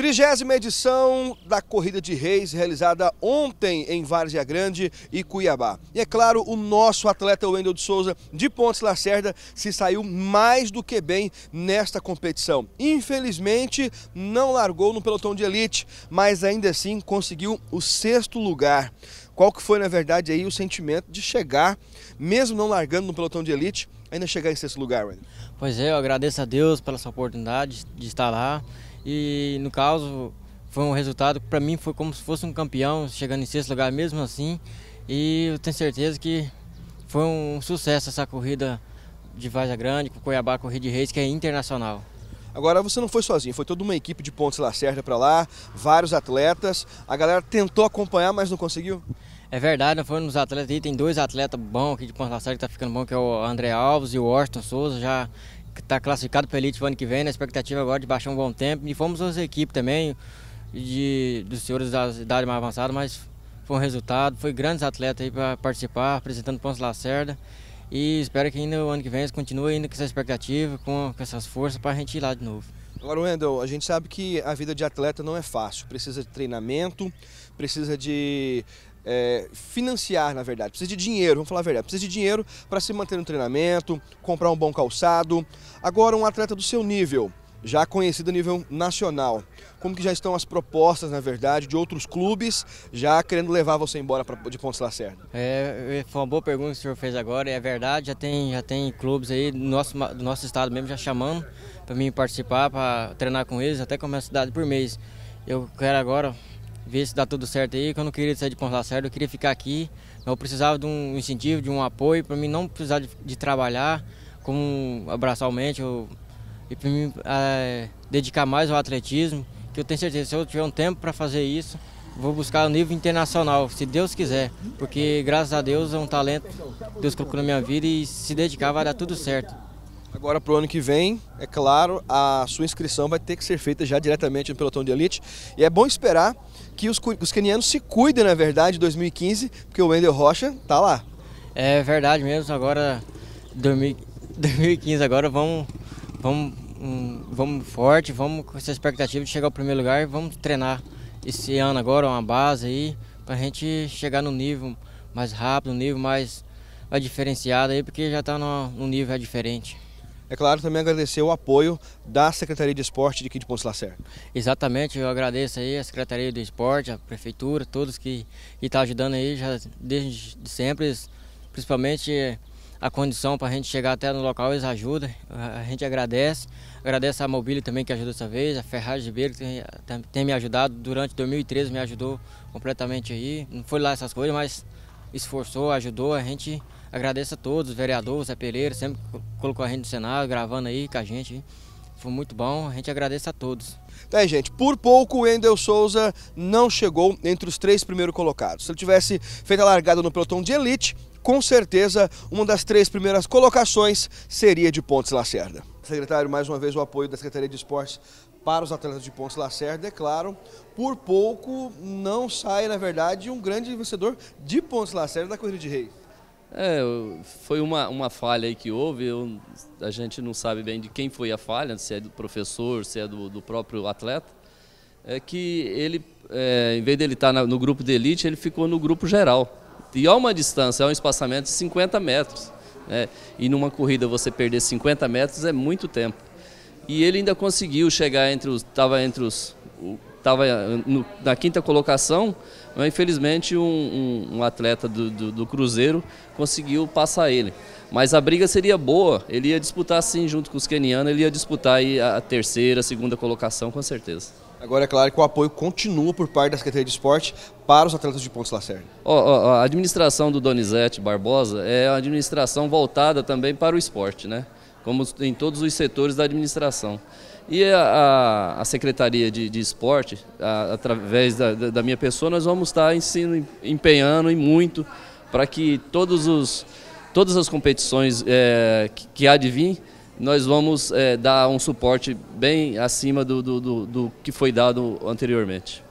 Trigésima edição da Corrida de Reis, realizada ontem em Várzea Grande e Cuiabá. E é claro, o nosso atleta Wendel de Souza, de Pontes Lacerda, se saiu mais do que bem nesta competição. Infelizmente, não largou no pelotão de elite, mas ainda assim conseguiu o sexto lugar. Qual que foi, na verdade, aí o sentimento de chegar, mesmo não largando no pelotão de elite, ainda chegar em sexto lugar, Wendel? Pois é, eu agradeço a Deus pela sua oportunidade de estar lá. E no caso, foi um resultado que para mim foi como se fosse um campeão, chegando em sexto lugar mesmo assim. E eu tenho certeza que foi um sucesso essa corrida de Vaza Grande, com Cuiabá Corrida de Reis, que é internacional. Agora você não foi sozinho, foi toda uma equipe de Pontes Lacerda para lá, vários atletas. A galera tentou acompanhar, mas não conseguiu. É verdade, não foram os atletas aí, tem dois atletas bons aqui de Pontes Lacerda que tá ficando bom, que é o André Alves e o Washington Souza, já está classificado para a Elite para o ano que vem, na expectativa agora de baixar um bom tempo. E fomos as equipes também, de, dos senhores da idade mais avançada, mas foi um resultado. Foi grandes atletas aí para participar, apresentando Ponce Lacerda. E espero que ainda o ano que vem eles continuem com essa expectativa, com, com essas forças para a gente ir lá de novo. Agora, Wendel, a gente sabe que a vida de atleta não é fácil. Precisa de treinamento, precisa de é, financiar, na verdade. Precisa de dinheiro, vamos falar a verdade. Precisa de dinheiro para se manter no treinamento, comprar um bom calçado. Agora, um atleta do seu nível, já conhecido a nível nacional. Como que já estão as propostas, na verdade, de outros clubes já querendo levar você embora pra, de Pontes Lacerda? É, é foi uma boa pergunta que o senhor fez agora, é verdade, já tem, já tem clubes aí do nosso, do nosso estado mesmo já chamando para mim participar, para treinar com eles, até começa a cidade por mês. Eu quero agora ver se dá tudo certo aí, que eu não queria sair de Ponta Lacerda, eu queria ficar aqui. Eu precisava de um incentivo, de um apoio, para mim não precisar de, de trabalhar, como abraçalmente, eu, e para mim é, dedicar mais ao atletismo, que eu tenho certeza, se eu tiver um tempo para fazer isso, vou buscar o nível internacional, se Deus quiser, porque graças a Deus é um talento, Deus colocou na minha vida e se dedicar vai dar tudo certo. Agora para o ano que vem, é claro, a sua inscrição vai ter que ser feita já diretamente no pelotão de elite. E é bom esperar que os, os quenianos se cuidem, na verdade, de 2015, porque o Wendel Rocha está lá. É verdade mesmo, agora 2015, agora vamos, vamos, hum, vamos forte, vamos com essa expectativa de chegar ao primeiro lugar e vamos treinar esse ano agora, uma base aí, para a gente chegar no nível mais rápido, um nível mais, mais diferenciado aí, porque já está num nível diferente é claro, também agradecer o apoio da Secretaria de Esporte de aqui de Lacerda. Exatamente, eu agradeço aí a Secretaria do Esporte, a Prefeitura, todos que estão tá ajudando aí já desde sempre, principalmente eh, a condição para a gente chegar até no local, eles ajudam, a gente agradece. Agradeço a Mobília também que ajudou dessa vez, a Ferraz Ribeiro que tem, tem me ajudado durante 2013, me ajudou completamente aí. Não foi lá essas coisas, mas esforçou, ajudou a gente Agradeço a todos, vereador, vereadores, Zé Pereira, sempre colocou a gente no Senado, gravando aí com a gente. Foi muito bom, a gente agradece a todos. Tá, gente, por pouco o Endel Souza não chegou entre os três primeiros colocados. Se ele tivesse feito a largada no pelotão de elite, com certeza uma das três primeiras colocações seria de Pontes Lacerda. Secretário, mais uma vez o apoio da Secretaria de Esportes para os atletas de Pontes Lacerda, é claro, por pouco não sai, na verdade, um grande vencedor de Pontes Lacerda da Corrida de Reis. É, foi uma, uma falha aí que houve, eu, a gente não sabe bem de quem foi a falha, se é do professor, se é do, do próprio atleta, é que ele, é, em vez dele estar no grupo de elite, ele ficou no grupo geral. E há uma distância, há um espaçamento de 50 metros. Né? E numa corrida você perder 50 metros é muito tempo. E ele ainda conseguiu chegar entre os. estava entre os estava eh, na quinta colocação, mas né, infelizmente um, um, um atleta do, do, do, Cruzeiro conseguiu passar ele. Mas a briga seria boa, ele ia disputar sim junto com os kenianos, ele ia disputar a terceira, segunda colocação com certeza. Agora é claro que o apoio continua por parte da Secretaria de Esporte para os atletas de Pontes Lacerda. Oh, oh, a administração do Donizete Barbosa é uma administração voltada também para o esporte, né? como em todos os setores da administração. E a, a Secretaria de, de Esporte, a, através da, da, minha pessoa, nós vamos estar ensino, empenhando e muito para que todos os, todas as competições é, que, que há de vir, nós vamos é, dar um suporte bem acima do, do, do, do que foi dado anteriormente.